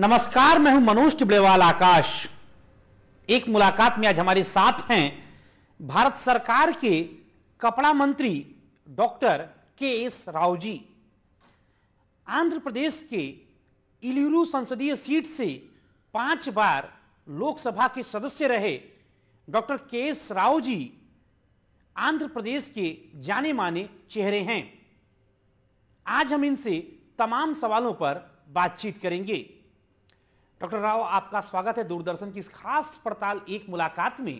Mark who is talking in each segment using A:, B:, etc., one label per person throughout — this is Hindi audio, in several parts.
A: नमस्कार मैं हूं मनोज टिबड़ेवाल आकाश एक मुलाकात में आज हमारे साथ हैं भारत सरकार के कपड़ा मंत्री doctor K S Rao ji Andhra Pradesh के इलूरू संसदीय सीट से पांच बार लोकसभा के सदस्य रहे doctor K S Rao ji Andhra Pradesh के जाने माने चेहरे हैं आज हम इनसे तमाम सवालों पर बातचीत करेंगे डॉक्टर राव आपका स्वागत है दूरदर्शन की इस खास पड़ताल एक मुलाकात में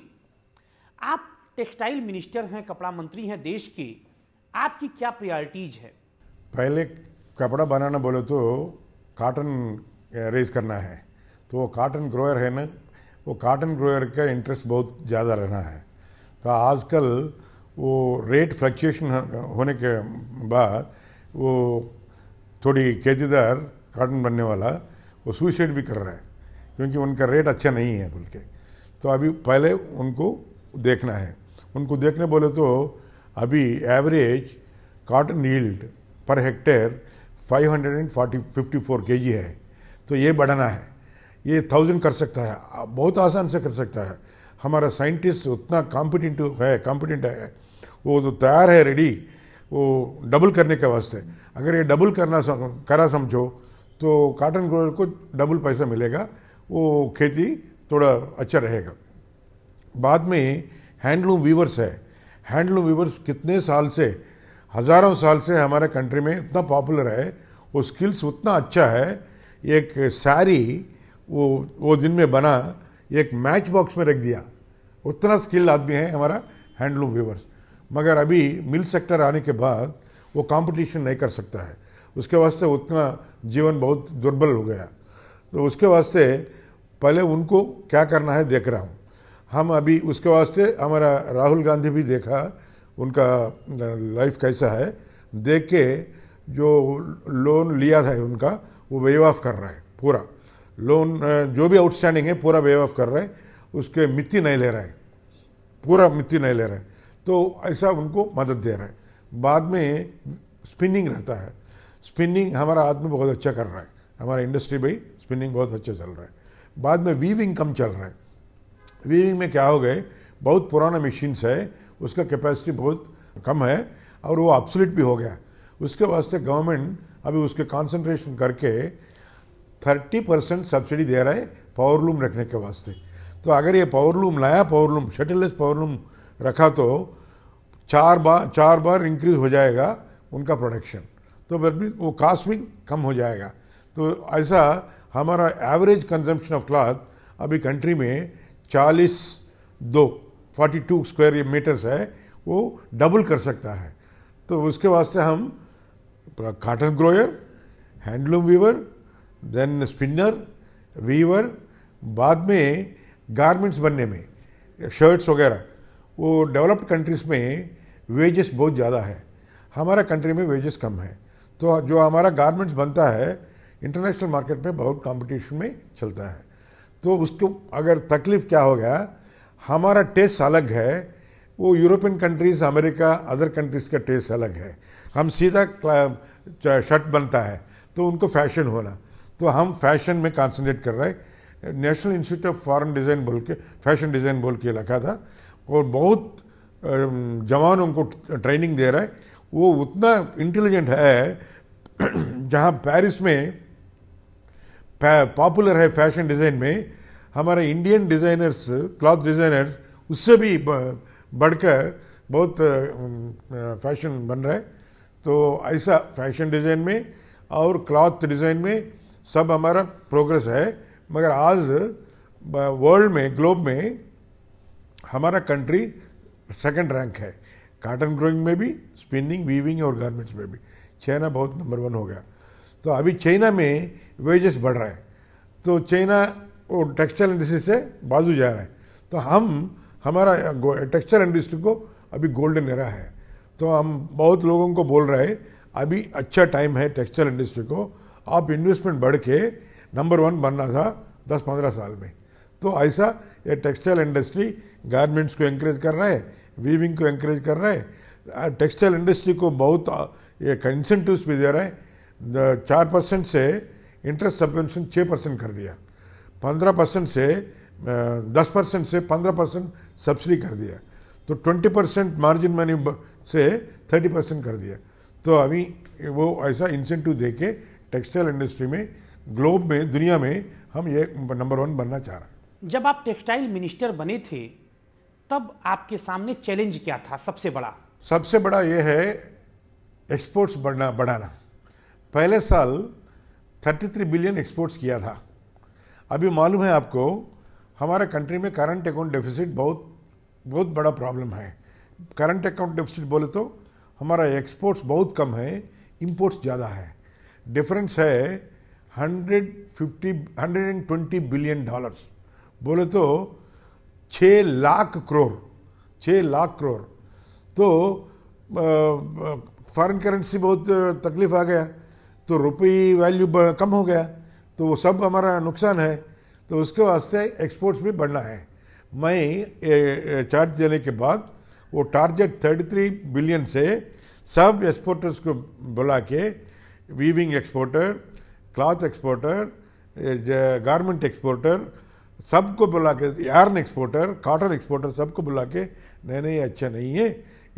A: आप टेक्सटाइल मिनिस्टर हैं कपड़ा मंत्री हैं देश के आपकी क्या प्रायोरिटीज है
B: पहले कपड़ा बनाना बोले तो काटन रेज करना है तो वो काटन ग्रोयर है ना वो काटन ग्रोयर का इंटरेस्ट बहुत ज़्यादा रहना है तो आजकल वो रेट फ्लक्चुएशन होने के बाद वो थोड़ी केजीदार काटन बनने वाला वो सुइसाइड भी कर रहा है क्योंकि उनका रेट अच्छा नहीं है बोल के तो अभी पहले उनको देखना है उनको देखने बोले तो अभी average cotton yield per hectare 540 54 KG है तो ये बढ़ाना है ये थाउजेंड कर सकता है बहुत आसान से कर सकता है हमारा साइंटिस्ट उतना कॉम्पिटेंट है कॉम्पिटेंट है वो जो तैयार है रेडी वो डबल करने के वास्ते अगर ये डबल करना करा समझो तो काटन ग्रोअर को डबल पैसा मिलेगा वो खेती थोड़ा अच्छा रहेगा बाद में हैंडलूम वीवर्स है हैंडलूम वीवर्स कितने साल से हज़ारों साल से हमारे कंट्री में इतना पॉपुलर है वो स्किल्स उतना अच्छा है एक सारी वो वो दिन में बना एक मैच बॉक्स में रख दिया उतना स्किल्ड आदमी है हमारा हैंडलूम वीवर्स मगर अभी मिल सेक्टर आने के बाद वो कंपटीशन नहीं कर सकता है उसके वास्ते उतना जीवन बहुत दुर्बल हो गया तो उसके वास्ते पहले उनको क्या करना है देख रहा हूँ हम अभी उसके वास्ते हमारा राहुल गांधी भी देखा उनका लाइफ कैसा है देख के जो लोन लिया था उनका वो वेव ऑफ कर रहा है पूरा लोन जो भी आउटस्टैंडिंग है पूरा वेव ऑफ कर रहा है उसके मिट्टी नहीं ले रहा है पूरा मिट्टी नहीं ले रहा है तो ऐसा उनको मदद दे रहा है बाद में स्पिनिंग रहता है स्पिनिंग हमारा आदमी बहुत अच्छा कर रहा है हमारा इंडस्ट्री भाई स्पिनिंग बहुत अच्छा चल रहा है बाद में वीविंग कम चल रहा है वीविंग में क्या हो गए बहुत पुराना मशीन्स है उसका कैपेसिटी बहुत कम है और वो अपसलिट भी हो गया उसके वास्ते गवर्नमेंट अभी उसके कॉन्सेंट्रेशन करके थर्टी परसेंट सब्सिडी दे रहा है पावर लूम रखने के वास्ते तो अगर ये पावर लूम लाया power loom shuttleless power loom रखा तो चार बार चार बार इंक्रीज हो जाएगा उनका प्रोडक्शन तो वो कास्ट भी कम हो जाएगा तो ऐसा हमारा एवरेज कंजम्पशन ऑफ क्लॉथ अभी कंट्री में 40 दो 42 स्क्वायर मीटर्स है वो डबल कर सकता है तो उसके वास्ते हम cotton grower handloom weaver then spinner weaver बाद में गारमेंट्स बनने में शर्ट्स वगैरह वो डेवलप्ड कंट्रीज़ में वेजेस बहुत ज़्यादा है हमारा कंट्री में वेजेस कम है तो जो हमारा गारमेंट्स बनता है इंटरनेशनल मार्केट में बहुत कंपटीशन में चलता है तो उसको अगर तकलीफ क्या हो गया हमारा टेस्ट अलग है वो European countries America other countries का टेस्ट अलग है हम सीधा शर्ट बनता है तो उनको फैशन होना तो हम फैशन में कॉन्सेंट्रेट कर रहे हैं national institute of foreign design बोल के फैशन डिज़ाइन बोल के रखा था और बहुत जवान उनको ट्रेनिंग दे रहा है वो उतना इंटेलिजेंट है जहाँ पेरिस में पॉपुलर है फैशन डिज़ाइन में हमारे इंडियन डिज़ाइनर्स क्लॉथ डिज़ाइनर्स उससे भी बढ़कर बहुत फैशन बन रहा है तो ऐसा फैशन डिज़ाइन में और क्लॉथ डिज़ाइन में सब हमारा प्रोग्रेस है मगर आज वर्ल्ड में ग्लोब में हमारा कंट्री सेकंड रैंक है काटन ग्रोइंग में भी स्पिनिंग वीविंग और गारमेंट्स में भी चाइना बहुत नंबर वन हो गया तो अभी चाइना में वेजेस बढ़ रहा है तो चाइना वो टेक्सटाइल इंडस्ट्री से बाजू जा रहा है तो हम हमारा टेक्सटाइल इंडस्ट्री को अभी गोल्डन एरा है तो हम बहुत लोगों को बोल रहे हैं अभी अच्छा टाइम है टेक्सटाइल इंडस्ट्री को आप इन्वेस्टमेंट बढ़ के नंबर वन बनना था दस पंद्रह साल में तो ऐसा ये टेक्सटाइल इंडस्ट्री गारमेंट्स को इंकरेज कर रहा है वीविंग को एंकरेज कर रहा है टेक्सटाइल इंडस्ट्री को बहुत एक इंसेंटिवस भी दे रहा है चार परसेंट से इंटरेस्ट सबवेंशन छः परसेंट कर दिया पंद्रह परसेंट से दस परसेंट से पंद्रह परसेंट सब्सिडी कर दिया तो ट्वेंटी परसेंट मार्जिन मनी से थर्टी परसेंट कर दिया तो अभी वो ऐसा इंसेंटिव दे के टेक्सटाइल इंडस्ट्री में ग्लोब में दुनिया में हम ये नंबर वन बनना चाह रहे
A: हैं जब आप टेक्सटाइल मिनिस्टर बने थे तब आपके सामने चैलेंज क्या था सबसे बड़ा
B: सबसे बड़ा यह है एक्सपोर्ट्स बढ़ना बढ़ाना पहले साल 33 बिलियन एक्सपोर्ट्स किया था अभी मालूम है आपको हमारे कंट्री में करंट अकाउंट डेफिसिट बहुत बहुत बड़ा प्रॉब्लम है करंट अकाउंट डेफिसिट बोले तो हमारा एक्सपोर्ट्स बहुत कम है इम्पोर्ट्स ज़्यादा है डिफरेंस है 150 120 बिलियन डॉलर्स बोले तो छः लाख करोड़ छः लाख करोड़ तो फॉरेन करेंसी बहुत तकलीफ आ गया तो रुपये वैल्यू कम हो गया तो वो सब हमारा नुकसान है तो उसके वास्ते एक्सपोर्ट्स भी बढ़ना है मैं चार्ज देने के बाद वो टारगेट 33 बिलियन से सब एक्सपोर्टर्स को बुला के weaving exporter cloth exporter garment exporter सबको बुला के यार्न एक्सपोर्टर कॉटन एक्सपोर्टर सबको बुला के नहीं नहीं अच्छा नहीं है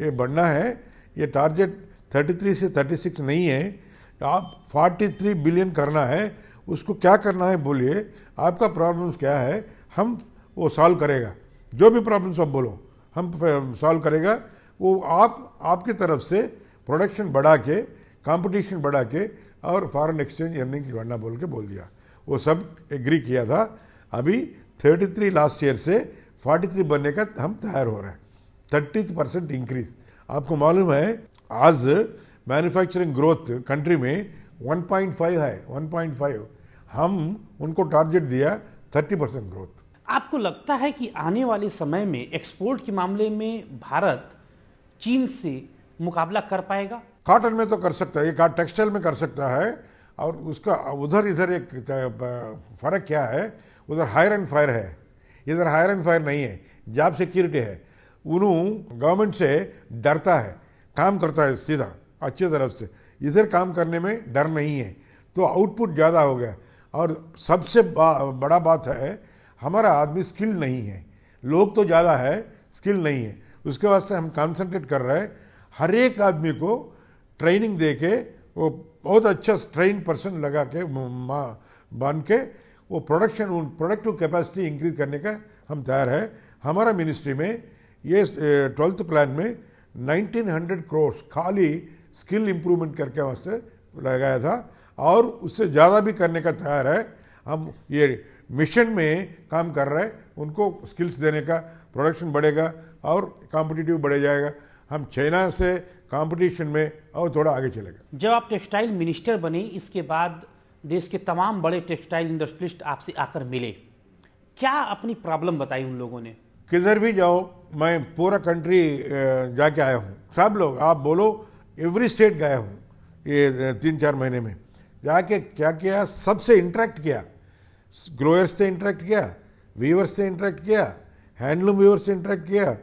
B: ये बढ़ना है ये टारगेट 33 से 36 नहीं है आप 43 बिलियन करना है उसको क्या करना है बोलिए आपका प्रॉब्लम्स क्या है हम वो सॉल्व करेगा जो भी प्रॉब्लम्स आप बोलो हम सॉल्व करेगा वो आप आपकी तरफ से प्रोडक्शन बढ़ा के कॉम्पिटिशन बढ़ा के और फॉरन एक्सचेंज अर्निंग बढ़ना बोल के बोल दिया वो सब एग्री किया था अभी 33 लास्ट ईयर से 43 बनने का हम तैयार हो रहे हैं थर्टी परसेंट इंक्रीज आपको मालूम है आज मैन्युफैक्चरिंग ग्रोथ कंट्री में 1.5 है 1.5 हम उनको टारगेट दिया 30 परसेंट ग्रोथ
A: आपको लगता है कि आने वाले समय में एक्सपोर्ट के मामले में भारत चीन से मुकाबला कर पाएगा कॉटन
B: में तो कर सकता है टेक्सटाइल में कर सकता है और उसका उधर इधर एक फर्क क्या है उधर हायर एंड फायर है इधर हायर एंड फायर नहीं है जॉब सिक्योरिटी है उन्हों गवर्नमेंट से डरता है काम करता है सीधा अच्छे तरफ से इधर काम करने में डर नहीं है तो आउटपुट ज़्यादा हो गया और सबसे बा, बड़ा बात है हमारा आदमी स्किल नहीं है लोग तो ज़्यादा है स्किल नहीं है उसके वास्ते हम कॉन्सेंट्रेट कर रहे हैं हर एक आदमी को ट्रेनिंग दे के वो बहुत अच्छा ट्रेन पर्सन लगा के बन के वो प्रोडक्शन उन प्रोडक्टिव कैपेसिटी इंक्रीज करने का हम तैयार है हमारा मिनिस्ट्री में ये ट्वेल्थ प्लान में 1900 करोड़ खाली स्किल इम्प्रूवमेंट करके वास्ते लगाया था और उससे ज़्यादा भी करने का तैयार है हम ये मिशन में काम कर रहे हैं उनको स्किल्स देने का प्रोडक्शन बढ़ेगा और कॉम्पिटिटिव बढ़ जाएगा हम चाइना से कंपटीशन में और थोड़ा आगे चलेगा
A: जब आप टेक्सटाइल मिनिस्टर बने इसके बाद देश के तमाम बड़े टेक्सटाइल इंडस्ट्रिस्ट आपसे आकर मिले क्या अपनी प्रॉब्लम बताई उन लोगों ने किधर भी जाओ
B: मैं पूरा कंट्री जाके आया हूँ सब लोग आप बोलो एवरी स्टेट गया हूँ ये तीन चार महीने में जाके क्या किया सबसे इंटरेक्ट किया ग्रोअर्स से इंटरेक्ट किया वीवर्स से इंटरेक्ट किया हैंडलूम वीवर्स से इंटरेक्ट किया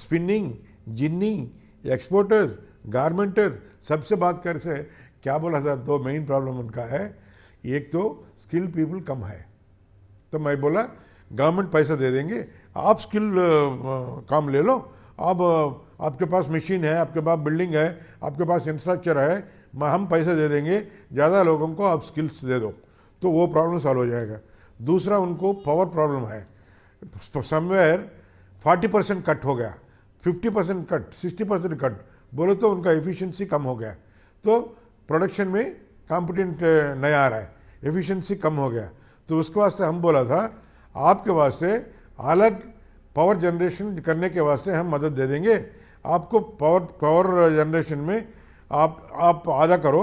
B: स्पिनिंग जिन्नी एक्सपोर्टर्स गारमेंटर सबसे बात कर से क्या बोला था दो मेन प्रॉब्लम उनका है एक तो स्किल्ड पीपल कम है तो मैं बोला गवर्नमेंट पैसा दे देंगे आप स्किल काम ले लो आप आपके पास मशीन है आपके पास बिल्डिंग है आपके पास इंफ्रास्ट्रक्चर है हम पैसे दे देंगे ज़्यादा लोगों को आप स्किल्स दे दो तो वो प्रॉब्लम सॉल्व हो जाएगा दूसरा उनको पावर प्रॉब्लम है समवेयर 40 परसेंट कट हो गया 50 परसेंट कट 60 परसेंट कट बोले तो उनका एफिशिएंसी कम हो गया तो प्रोडक्शन में कॉम्पिटेंट uh, नया आ रहा है एफिशिएंसी कम हो गया तो उसके वास्ते हम बोला था आपके वास्ते अलग पावर जनरेशन करने के वास्ते हम मदद दे देंगे आपको पावर पावर जनरेशन में आप आप आधा करो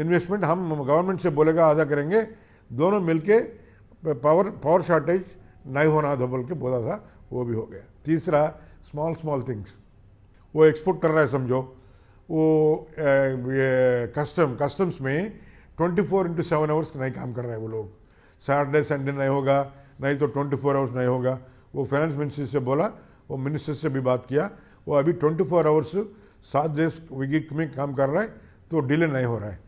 B: इन्वेस्टमेंट हम गवर्नमेंट से बोलेगा आधा करेंगे दोनों मिलके पावर पावर शॉर्टेज नहीं होना था बोल के बोला था वो भी हो गया तीसरा स्मॉल स्मॉल थिंग्स वो एक्सपोर्ट कर रहा है समझो वो कस्टम कस्टम्स में 24 फोर इंटू सेवन आवर्स नहीं काम कर रहे हैं वो लोग सैटरडे संडे नहीं होगा नहीं तो 24 फोर आवर्स नहीं होगा वो फाइनेंस मिनिस्टर से बोला वो मिनिस्टर से भी बात किया वो अभी 24 फोर आवर्स सात डेज वीक में काम कर रहा है तो डिले नहीं हो रहा है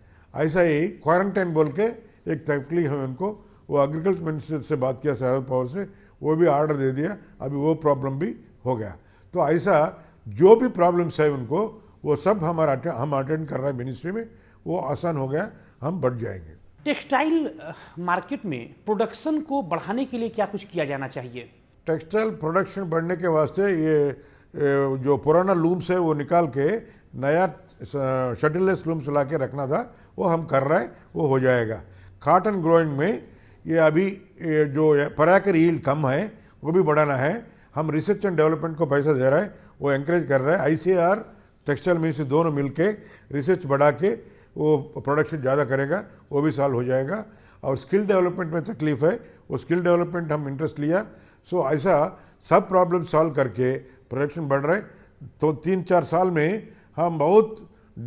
B: ऐसा ही क्वारंटाइन बोल के एक तकलीफ है उनको वो एग्रीकल्चर मिनिस्टर से बात किया शरद पवार से वो भी ऑर्डर दे दिया अभी वो प्रॉब्लम भी हो गया तो ऐसा जो भी प्रॉब्लम्स है उनको वो सब हमारा हम अटेंड कर रहे हैं मिनिस्ट्री
A: में वो
B: आसान हो गया हम बढ़ जाएंगे
A: टेक्सटाइल मार्केट में प्रोडक्शन को बढ़ाने के लिए क्या कुछ किया जाना चाहिए टेक्सटाइल प्रोडक्शन बढ़ने के वास्ते
B: ये जो पुराना लूम्स है वो निकाल के नया शटललेस लूम्स ला के रखना था वो हम कर रहे हैं वो हो जाएगा काटन ग्रोइंग में ये अभी ये जो पराकर हील्ड कम है वो भी बढ़ाना है हम रिसर्च एंड डेवलपमेंट को पैसा दे रहे हैं वो एंकरेज कर रहे हैं आई टेक्सटाइल मिनिस्ट्री दोनों मिलके रिसर्च बढ़ा के वो प्रोडक्शन ज़्यादा करेगा वो भी साल हो जाएगा और स्किल डेवलपमेंट में तकलीफ है वो स्किल डेवलपमेंट हम इंटरेस्ट लिया सो ऐसा सब प्रॉब्लम सॉल्व करके प्रोडक्शन बढ़ रहे तो तीन चार साल में हम बहुत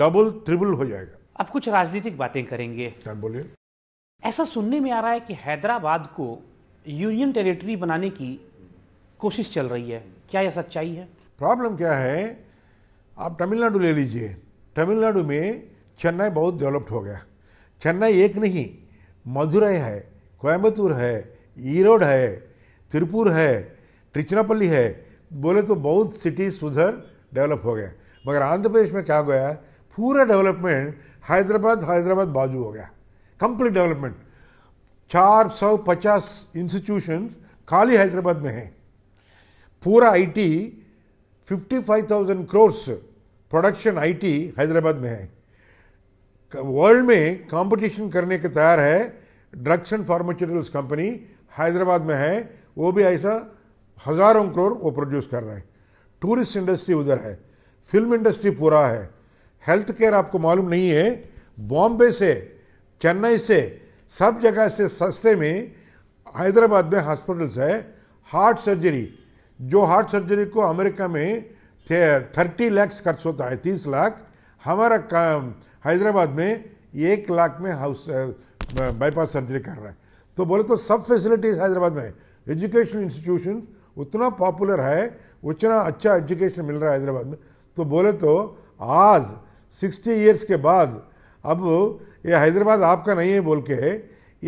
B: डबल ट्रिबल हो
A: जाएगा अब कुछ राजनीतिक बातें करेंगे क्या हाँ, बोलिए ऐसा सुनने में आ रहा है कि हैदराबाद को यूनियन टेरिटरी बनाने की कोशिश चल रही है क्या यह सच्चाई है
B: प्रॉब्लम क्या है आप तमिलनाडु ले लीजिए तमिलनाडु में चेन्नई बहुत डेवलप्ड हो गया चेन्नई एक नहीं मदुरई है कोयम्बतूर है ईरोड है तिरुपुर है त्रिचनापल्ली है बोले तो बहुत सिटीज सुधर डेवलप हो गया मगर आंध्र प्रदेश में क्या हो गया पूरा डेवलपमेंट हैदराबाद हैदराबाद बाजू हो गया कंप्लीट डेवलपमेंट चार सौ पचास इंस्टीट्यूशन खाली हैदराबाद में हैं पूरा IT 55,000 crores production IT Hyderabad में है वर्ल्ड में कंपटीशन करने के तैयार है drugs and pharmaceuticals company Hyderabad में है वो भी ऐसा हज़ारों करोड़ वो प्रोड्यूस कर रहे हैं टूरिस्ट इंडस्ट्री उधर है फिल्म इंडस्ट्री पूरा है हेल्थ केयर आपको मालूम नहीं है बॉम्बे से चेन्नई से सब जगह से सस्ते में हैदराबाद में हॉस्पिटल्स है हार्ट सर्जरी जो हार्ट सर्जरी को अमेरिका में थर्टी लैक्स खर्च होता है तीस लाख हमारा काम हैदराबाद में एक लाख में हाउस बाईपास सर्जरी कर रहा है तो बोले तो सब फैसिलिटीज हैदराबाद में है एजुकेशन इंस्टीट्यूशन उतना पॉपुलर है उतना अच्छा एजुकेशन मिल रहा है हैदराबाद में तो बोले तो आज 60 इयर्स के बाद अब ये हैदराबाद आपका नहीं है बोल के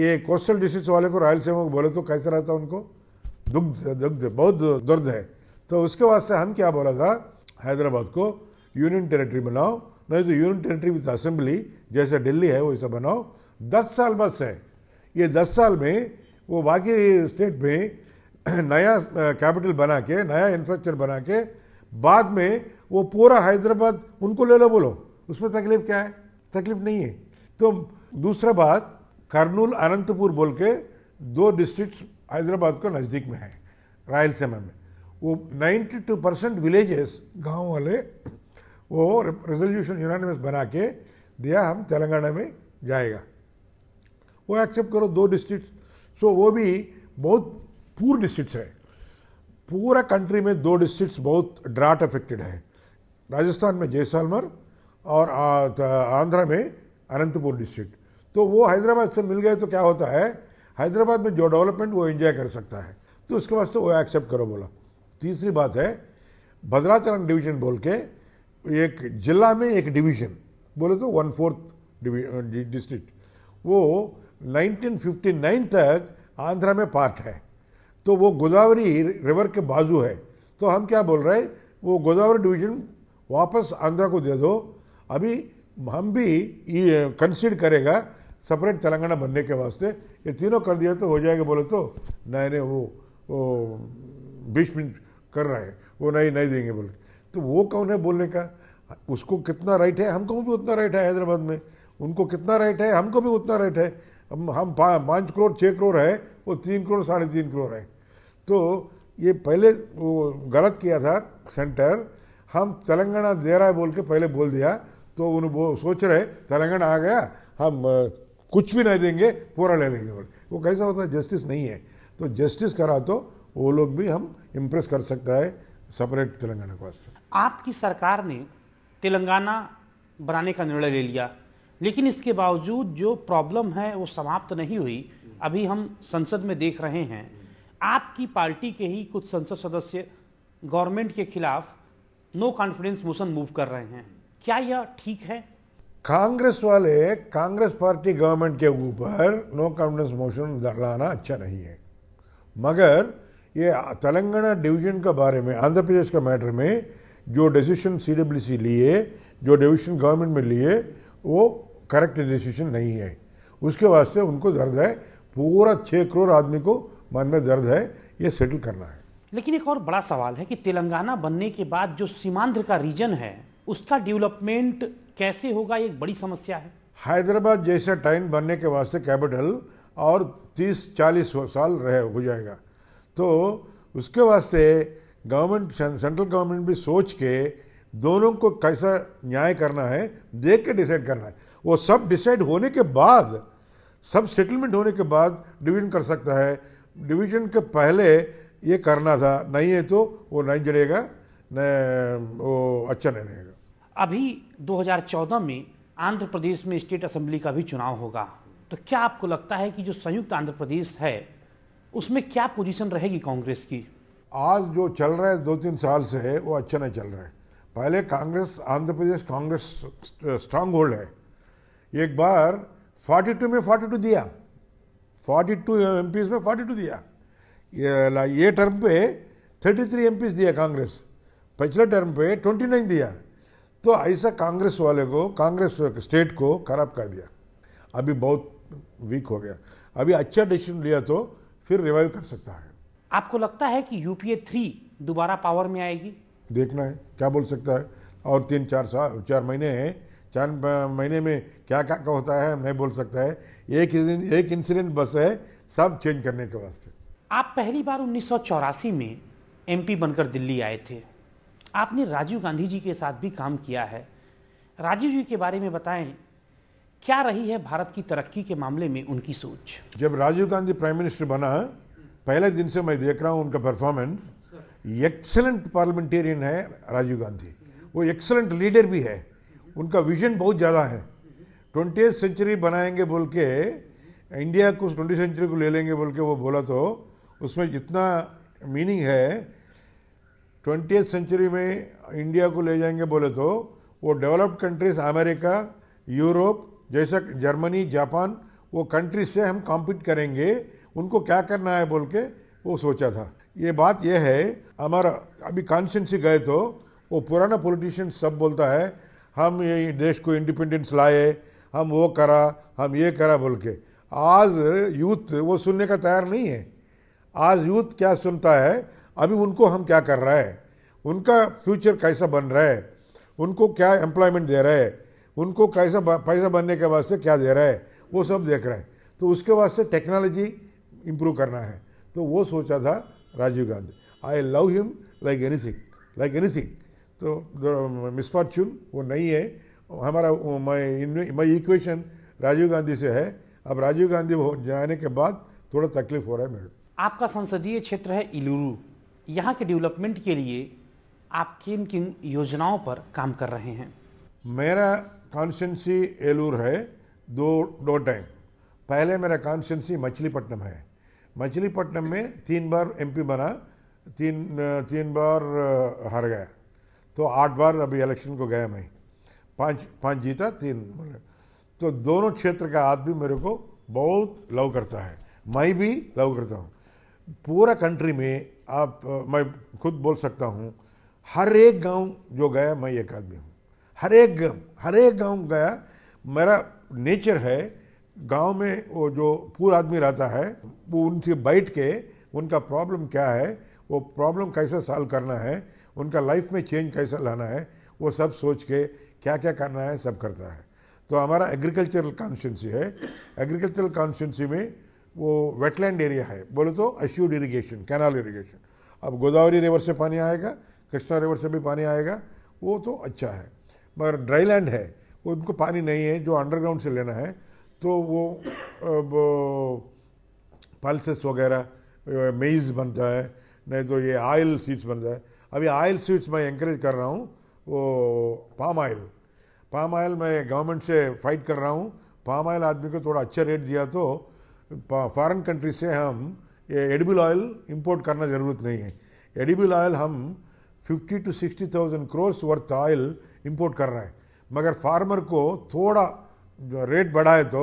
B: ये कोस्टल डिस्ट्रिक्ट वाले को रॉयल सेवा को बोले तो कैसा रहता उनको दुग्ध दुग्ध बहुत दर्द है तो उसके वास्ते हम क्या बोला था हैदराबाद को यूनियन टेरिटरी बनाओ नहीं तो यूनियन टेरिटरी विथ असेंबली जैसे दिल्ली है वैसा बनाओ दस साल बस है ये दस साल में वो बाकी स्टेट में नया कैपिटल बना के नया इंफ्रास्ट्रक्चर बना के बाद में वो पूरा हैदराबाद उनको ले लो बोलो उसमें तकलीफ क्या है तकलीफ नहीं है तो दूसरा बात कर्नूल अनंतपुर बोल के दो डिस्ट्रिक्ट हैदराबाद को नज़दीक में है रायलसीमा में वो 92 परसेंट विलेजेस गांव वाले वो रेजोल्यूशन यूनानिमस बना के दिया हम तेलंगाना में जाएगा वो एक्सेप्ट करो दो डिस्ट्रिक्ट सो वो भी बहुत पूर डिस्ट्रिक्ट है पूरा कंट्री में दो डिस्ट्रिक्ट बहुत ड्राट अफेक्टेड है राजस्थान में जैसलमर और आंध्र में अनंतपुर डिस्ट्रिक्ट तो वो हैदराबाद से मिल गए तो क्या होता है हैदराबाद में जो डेवलपमेंट वो एंजॉय कर सकता है तो उसके वास्ते वो एक्सेप्ट करो बोला तीसरी बात है भद्राचलम डिवीजन बोल के एक जिला में एक डिवीजन बोले तो वन फोर्थ डिस्ट्रिक्ट वो 1959 तक आंध्रा में पार्ट है तो वो गोदावरी रिवर के बाजू है तो हम क्या बोल रहे हैं वो गोदावरी डिवीजन वापस आंध्रा को दे दो अभी हम भी कंसिड करेगा सेपरेट तेलंगाना बनने के वास्ते ये तीनों कर दिया तो हो जाएगा बोले तो नए नए वो, वो बीस मिनट कर रहे हैं वो नहीं नहीं देंगे बोल तो वो कौन है बोलने का उसको कितना राइट है हमको भी उतना राइट है हैदराबाद में उनको कितना राइट है हमको भी उतना राइट है हम पाँच करोड़ छः करोड़ है वो तीन करोड़ साढ़े तीन करोड़ है तो ये पहले वो गलत किया था सेंटर हम तेलंगाना दे रहा है बोल के पहले बोल दिया तो उन्होंने सोच रहे तेलंगाना आ गया हम कुछ भी नहीं देंगे पूरा ले लेंगे वो कैसा होता है जस्टिस नहीं है तो जस्टिस करा तो वो लोग भी हम इम्प्रेस कर सकता है सेपरेट
A: तेलंगाना को आपकी सरकार ने तेलंगाना बनाने का निर्णय ले लिया लेकिन इसके बावजूद जो प्रॉब्लम है वो समाप्त नहीं हुई अभी हम संसद में देख रहे हैं आपकी पार्टी के ही कुछ संसद सदस्य गवर्नमेंट के खिलाफ नो कॉन्फिडेंस मोशन मूव कर रहे हैं क्या यह ठीक है कांग्रेस
B: वाले कांग्रेस पार्टी गवर्नमेंट के ऊपर नो कॉन्फिडेंस मोशन लाना अच्छा नहीं है मगर ये तेलंगाना डिवीजन के बारे में आंध्र प्रदेश का मैटर में जो डिसीजन सी लिए जो डिवीजन गवर्नमेंट में लिए वो करेक्ट डिसीजन नहीं है उसके वास्ते उनको दर्द है पूरा छः करोड़ आदमी को मन में दर्द है ये सेटल करना है
A: लेकिन एक और बड़ा सवाल है कि तेलंगाना बनने के बाद जो सीमांध्र का रीजन है उसका डेवलपमेंट कैसे होगा एक बड़ी समस्या है
B: हैदराबाद जैसा टाइम बनने के वास्ते कैपिटल और 30-40 साल रहे हो जाएगा तो उसके वास्ते गवर्नमेंट सेंट्रल गवर्नमेंट भी सोच के दोनों को कैसा न्याय करना है देख के डिसाइड करना है वो सब डिसाइड होने के बाद सब सेटलमेंट होने के बाद डिवीजन कर सकता है डिवीजन के पहले ये करना था नहीं है तो वो नहीं जड़ेगा न वो अच्छा नहीं रहेगा
A: अभी 2014 में आंध्र प्रदेश में स्टेट असेंबली का भी चुनाव होगा तो क्या आपको लगता है कि जो संयुक्त आंध्र प्रदेश है उसमें क्या पोजीशन रहेगी कांग्रेस की
B: आज जो चल रहा है दो तीन साल से है वो अच्छा नहीं चल रहा है पहले कांग्रेस आंध्र प्रदेश कांग्रेस स्ट्रांग होल्ड है एक बार 42 में 42 दिया 42 टू में 42 दिया ये, ये टर्म पे 33 थ्री दिया कांग्रेस पिछले टर्म पे 29 दिया तो ऐसा कांग्रेस वाले को कांग्रेस स्टेट को खराब कर दिया अभी बहुत वीक हो गया अभी अच्छा डिसीजन लिया तो फिर रिवाइव कर सकता है
A: आपको लगता है कि यूपीए थ्री दोबारा पावर में आएगी
B: देखना है क्या बोल सकता है और तीन चार साल चार महीने हैं चार महीने में क्या क्या क्या होता है नहीं बोल सकता है एक एक इंसिडेंट बस है सब चेंज करने
A: के वास्ते आप पहली बार उन्नीस में एमपी बनकर दिल्ली आए थे आपने राजीव गांधी जी के साथ भी काम किया है राजीव जी के बारे में बताएं क्या रही है भारत की तरक्की के मामले में उनकी सोच
B: जब राजीव गांधी प्राइम मिनिस्टर बना पहले दिन से मैं देख रहा हूँ उनका परफॉर्मेंस एक्सेलेंट पार्लियामेंटेरियन है राजीव गांधी वो एक्सेलेंट लीडर भी है उनका विजन बहुत ज़्यादा है ट्वेंटी सेंचुरी बनाएंगे बोल के इंडिया को ट्वेंटी सेंचुरी को ले लेंगे बोल के वो बोला तो उसमें जितना मीनिंग है ट्वेंटी सेंचुरी में इंडिया को ले जाएंगे बोले तो वो डेवलप्ड कंट्रीज अमेरिका यूरोप जैसा जर्मनी जापान वो कंट्री से हम कॉम्पीट करेंगे उनको क्या करना है बोल के वो सोचा था ये बात यह है हमारा अभी कॉन्स्टेंसी गए तो वो पुराना पॉलिटिशियन सब बोलता है हम ये देश को इंडिपेंडेंस लाए हम वो करा हम ये करा बोल के आज यूथ वो सुनने का तैयार नहीं है आज यूथ क्या सुनता है अभी उनको हम क्या कर रहा है उनका फ्यूचर कैसा बन रहा है उनको क्या एम्प्लॉयमेंट दे रहा है उनको कैसा पैसा बनने के वास्ते क्या दे रहा है वो सब देख रहा है तो उसके वास्ते टेक्नोलॉजी इम्प्रूव करना है तो वो सोचा था Rajiv Gandhi I love him like anything like anything तो मिसफॉर्चून तो, वो नहीं है हमारा माई इक्वेशन राजीव गांधी से है अब राजीव गांधी जाने के बाद थोड़ा तकलीफ हो रहा
A: है मेरे आपका संसदीय क्षेत्र है इलूरू यहाँ के डेवलपमेंट के लिए आप किन किन योजनाओं पर काम कर रहे हैं मेरा कॉन्स्टेंसी
B: एलूर है दो दो टाइम पहले मेरा कॉन्स्टेंसी मछलीपट्टनम है मछलीपट्टनम में तीन बार एमपी बना तीन तीन बार हार गया तो आठ बार अभी इलेक्शन को गया मैं पांच पांच जीता तीन तो दोनों क्षेत्र का आदमी मेरे को बहुत लव करता है मैं भी लव करता हूँ पूरा कंट्री में आप मैं खुद बोल सकता हूँ हर एक गांव जो गया मैं एक आदमी हूँ हर एक हर एक गाँव गया मेरा नेचर है गांव में वो जो पूर आदमी रहता है वो उनसे बैठ के उनका प्रॉब्लम क्या है वो प्रॉब्लम कैसे सॉल्व करना है उनका लाइफ में चेंज कैसे लाना है वो सब सोच के क्या क्या करना है सब करता है तो हमारा एग्रीकल्चरल कॉन्स्टिटेंसी है एग्रीकल्चरल कॉन्स्टिटेंसी में वो वेटलैंड एरिया है बोले तो अश्यूड इरीगेशन कैनाल इरीगेशन अब गोदावरी रिवर से पानी आएगा कृष्णा रिवर से भी पानी आएगा वो तो अच्छा है मगर ड्राई लैंड है उनको पानी नहीं है जो अंडरग्राउंड से लेना है तो वो, पल्सेस वगैरह मेज़ बनता है नहीं तो ये ऑयल सीड्स बनता है अभी ऑयल सीड्स मैं इंकरेज कर रहा हूँ वो पाम ऑयल पाम ऑयल मैं गवर्नमेंट से फाइट कर रहा हूँ पाम ऑयल आदमी को थोड़ा अच्छा रेट दिया तो फॉरेन कंट्री से हम ये एडिबल ऑयल इंपोर्ट करना ज़रूरत नहीं है एडिबल ऑयल हम fifty to sixty thousand crores worth oil import कर रहा है मगर फार्मर को थोड़ा रेट बढ़ाए तो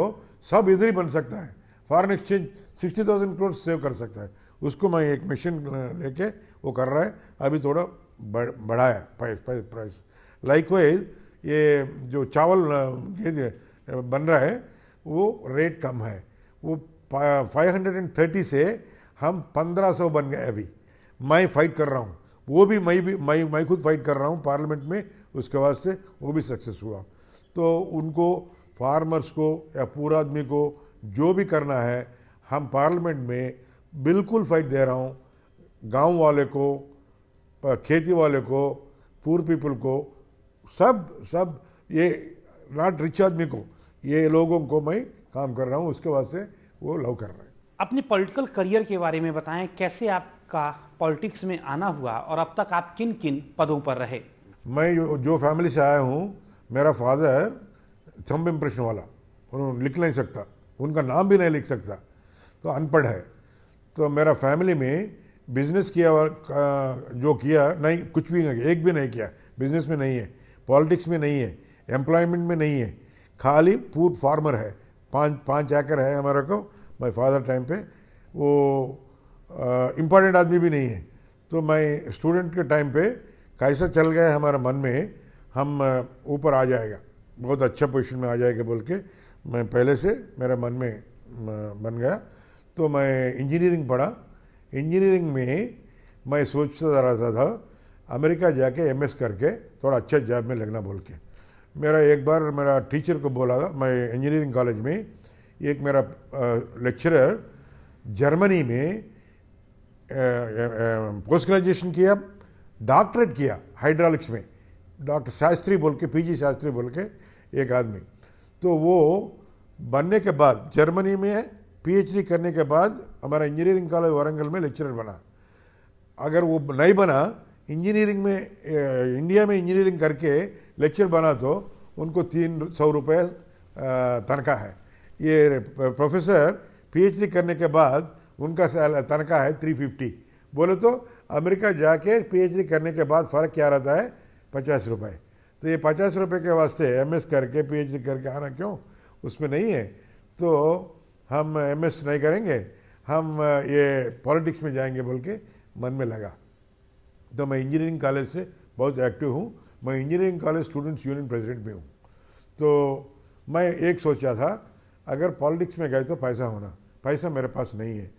B: सब इधर ही बन सकता है foreign exchange sixty thousand crores save कर सकता है उसको मैं एक मशीन लेके वो कर रहा है अभी थोड़ा बढ़ाया प्राइस प्राइस लाइकवाइज ये जो चावल बन रहा है वो रेट कम है वो फाइव हंड्रेड एंड थर्टी से हम पंद्रह सौ बन गए अभी मैं फाइट कर रहा हूँ वो भी मैं भी मैं मैं खुद फाइट कर रहा हूँ पार्लियामेंट में उसके वास्ते वो भी सक्सेस हुआ तो उनको फार्मर्स को या पूरा आदमी को जो भी करना है हम पार्लियामेंट में बिल्कुल फाइट दे रहा हूँ गांव वाले को खेती वाले को पूर पीपल को सब सब ये नॉट रिच आदमी को ये लोगों को मैं काम कर रहा हूँ उसके वास्ते वो लव कर रहे हैं
A: अपने पॉलिटिकल करियर के बारे में बताएं कैसे आपका पॉलिटिक्स में आना हुआ और अब तक आप किन किन पदों पर रहे
B: मैं जो, जो फैमिली से आया हूँ मेरा फादर थम्ब इम्प्रेशन वाला उन्होंने लिख नहीं सकता उनका नाम भी नहीं लिख सकता तो अनपढ़ है तो मेरा फैमिली में बिजनेस किया जो किया नहीं कुछ भी नहीं एक भी नहीं किया बिजनेस में नहीं है पॉलिटिक्स में नहीं है एम्प्लॉयमेंट में नहीं है खाली पूर्व फार्मर है पाँच पाँच एकर है हमारे को माई फादर टाइम पे वो इम्पॉर्टेंट आदमी भी नहीं है तो मैं स्टूडेंट के टाइम पे कैसा चल गया हमारे मन में हम ऊपर आ जाएगा बहुत अच्छा पोजिशन में आ जाएगा बोल के मैं पहले से मेरे मन में बन गया तो मैं इंजीनियरिंग पढ़ा इंजीनियरिंग में मैं सोचता रहता था अमेरिका जाके एस करके थोड़ा अच्छा जॉब में लगना बोल के मेरा एक बार मेरा टीचर को बोला था मैं इंजीनियरिंग कॉलेज में एक मेरा लेक्चरर जर्मनी में पोस्ट ग्रेजुएशन किया डॉक्टरेट किया हाइड्रोलिक्स में डॉक्टर शास्त्री बोल के पी शास्त्री बोल के एक आदमी तो वो बनने के बाद जर्मनी में पीएचडी करने के बाद हमारा इंजीनियरिंग कॉलेज वारंगल में लेक्चरर बना अगर वो नहीं बना इंजीनियरिंग में इंडिया में इंजीनियरिंग करके लेक्चर बना तो उनको तीन सौ रुपये तनख्वाह है ये प्रोफेसर पीएचडी करने के बाद उनका तनख्वाह है थ्री फिफ्टी बोले तो अमेरिका जाके पीएचडी करने के बाद फ़र्क क्या रहता है पचास रुपये तो ये पचास रुपये के वास्ते एमएस करके पीएचडी करके आना क्यों उसमें नहीं है तो हम एमएस नहीं करेंगे हम ये पॉलिटिक्स में जाएंगे बोल के मन में लगा तो मैं इंजीनियरिंग कॉलेज से बहुत एक्टिव हूँ मैं engineering college students union president भी हूँ तो मैं एक सोचा था अगर पॉलिटिक्स में गए तो पैसा होना पैसा मेरे पास नहीं है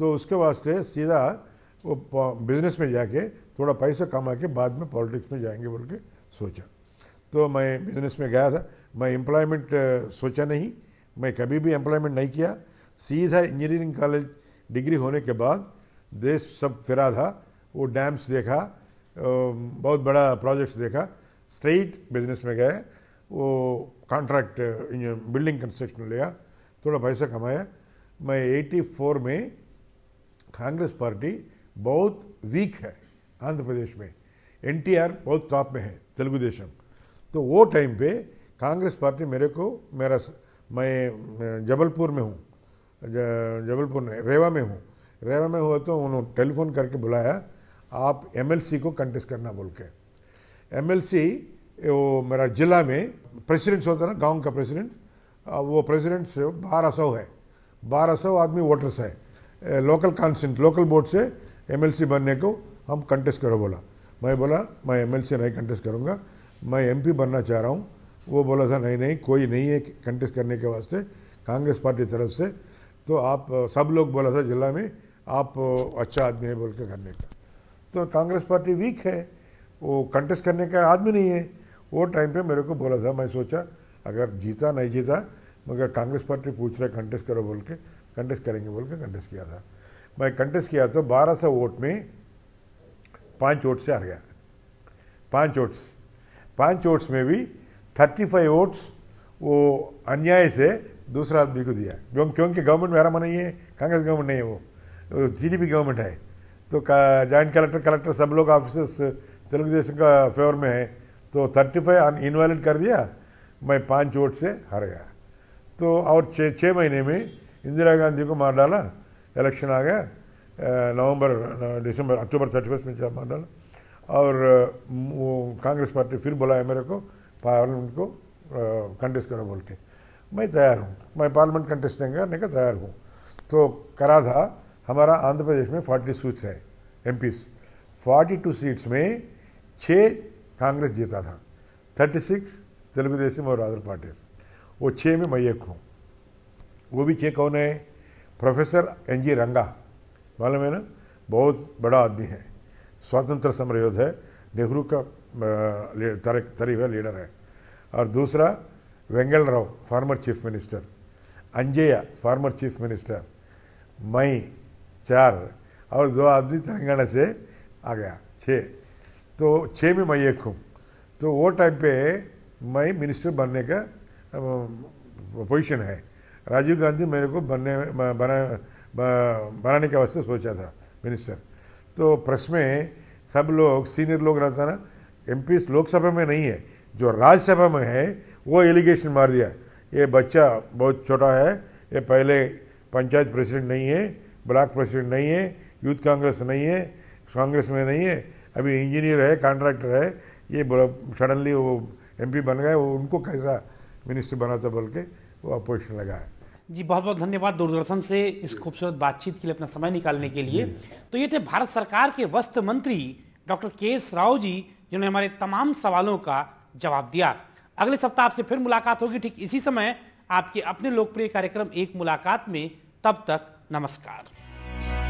B: तो उसके वास्ते सीधा वो बिजनेस में जाके थोड़ा पैसा कमा के बाद में पॉलिटिक्स में जाएंगे बोल के सोचा तो मैं बिजनेस में गया था मैं एम्प्लॉयमेंट सोचा नहीं मैं कभी भी एम्प्लॉयमेंट नहीं किया सीधा इंजीनियरिंग कॉलेज डिग्री होने के बाद देश सब फिरा था वो डैम्स देखा बहुत बड़ा प्रोजेक्ट्स देखा स्ट्रेट बिजनेस में गए वो कॉन्ट्रैक्ट बिल्डिंग कंस्ट्रक्शन लिया थोड़ा पैसा कमाया मैं 84 में कांग्रेस पार्टी बहुत वीक है आंध्र प्रदेश में एनटीआर बहुत टॉप में है तेलुगु देशम तो वो टाइम पे कांग्रेस पार्टी मेरे को मेरा मैं जबलपुर में हूँ जबलपुर में रेवा में हूँ रेवा में हुआ तो उन्होंने टेलीफोन करके बुलाया आप एमएलसी को कंटेस्ट करना बोल के एम वो मेरा जिला में प्रेसिडेंट्स होता ना गांव का प्रेसिडेंट वो प्रेसिडेंट्स बारह सौ है बारह सौ आदमी वोटर्स है लोकल कॉन्सेंट लोकल बोर्ड से एमएलसी बनने को हम कंटेस्ट करो बोला मैं बोला मैं एमएलसी नहीं कंटेस्ट करूँगा मैं एमपी बनना चाह रहा हूँ वो बोला था नहीं नहीं कोई नहीं है कंटेस्ट करने के वास्ते कांग्रेस पार्टी तरफ से तो आप सब लोग बोला था जिला में आप अच्छा आदमी है बोल के करने का तो कांग्रेस पार्टी वीक है वो कंटेस्ट करने का आदमी नहीं है वो टाइम पे मेरे को बोला था मैं सोचा अगर जीता नहीं जीता मगर कांग्रेस पार्टी पूछ रहा है कंटेस्ट करो बोल के कंटेस्ट करेंगे बोल के कंटेस्ट किया था मैं कंटेस्ट किया तो बारह सौ वोट में पाँच वोट से हार गया पाँच वोट्स पाँच वोट्स में भी थर्टी फाइव वोट्स वो अन्याय से दूसरा आदमी को दिया क्योंकि गवर्नमेंट मेरा मना नहीं है कांग्रेस गवर्नमेंट नहीं है वो जीडीपी गवर्नमेंट है तो जॉइंट कलेक्टर कलेक्टर सब लोग ऑफिसर्स तेलुगुदेशम का फेवर में है तो थर्टी फाइव इनवैलिड कर दिया मैं पाँच वोट से हार गया तो और छः महीने में इंदिरा गांधी को मार डाला इलेक्शन आ गया नवंबर दिसंबर अक्टूबर थर्टी फर्स्ट में मार डाला और वो कांग्रेस पार्टी फिर बुलाया मेरे को पार्लियामेंट को कंटेस्ट करो बोल के मैं तैयार हूँ मैं पार्लियामेंट कंटेस्ट नहीं करने का तैयार हूँ तो करा था हमारा आंध्र प्रदेश में फोर्टी सीट्स है एम फोर्टी टू सीट्स में छः कांग्रेस जीता था थर्टी सिक्स तेलुगु देशम और अदर पार्टीज वो छः में मैं एक हूँ वो भी चेक है प्रोफेसर एन जी रंगा मालूम है ना बहुत बड़ा आदमी है स्वतंत्र समर है नेहरू का तरी हुआ लीडर है और दूसरा Vengal Rao former chief minister Anjaiah former chief minister मई चार और दो आदमी तेलंगाना से आ गया छः तो छः में मैं एक हूँ तो वो टाइम पे मैं मिनिस्टर बनने का पोजीशन है राजीव गांधी मेरे को बनने बना बनाने के वास्ते सोचा था मिनिस्टर तो प्रेस में सब लोग सीनियर लोग रहता ना एम लोकसभा में नहीं है जो राज्यसभा में है वो एलिगेशन मार दिया ये बच्चा बहुत छोटा है ये पहले पंचायत प्रेसिडेंट नहीं है ब्लॉक प्रेसिडेंट नहीं है यूथ कांग्रेस नहीं है कांग्रेस में नहीं है अभी इंजीनियर है कॉन्ट्रैक्टर है ये सडनली वो एमपी बन गए वो उनको कैसा मिनिस्टर बना था बोल के वो अपोजिशन लगाए
A: जी बहुत बहुत धन्यवाद दूरदर्शन से इस खूबसूरत बातचीत के लिए अपना समय निकालने के लिए तो ये थे भारत सरकार के वस्त्र मंत्री डॉक्टर के एस राव जी जिन्होंने हमारे तमाम सवालों का जवाब दिया अगले सप्ताह आपसे फिर मुलाकात होगी ठीक इसी समय आपके अपने लोकप्रिय कार्यक्रम एक मुलाकात में तब तक नमस्कार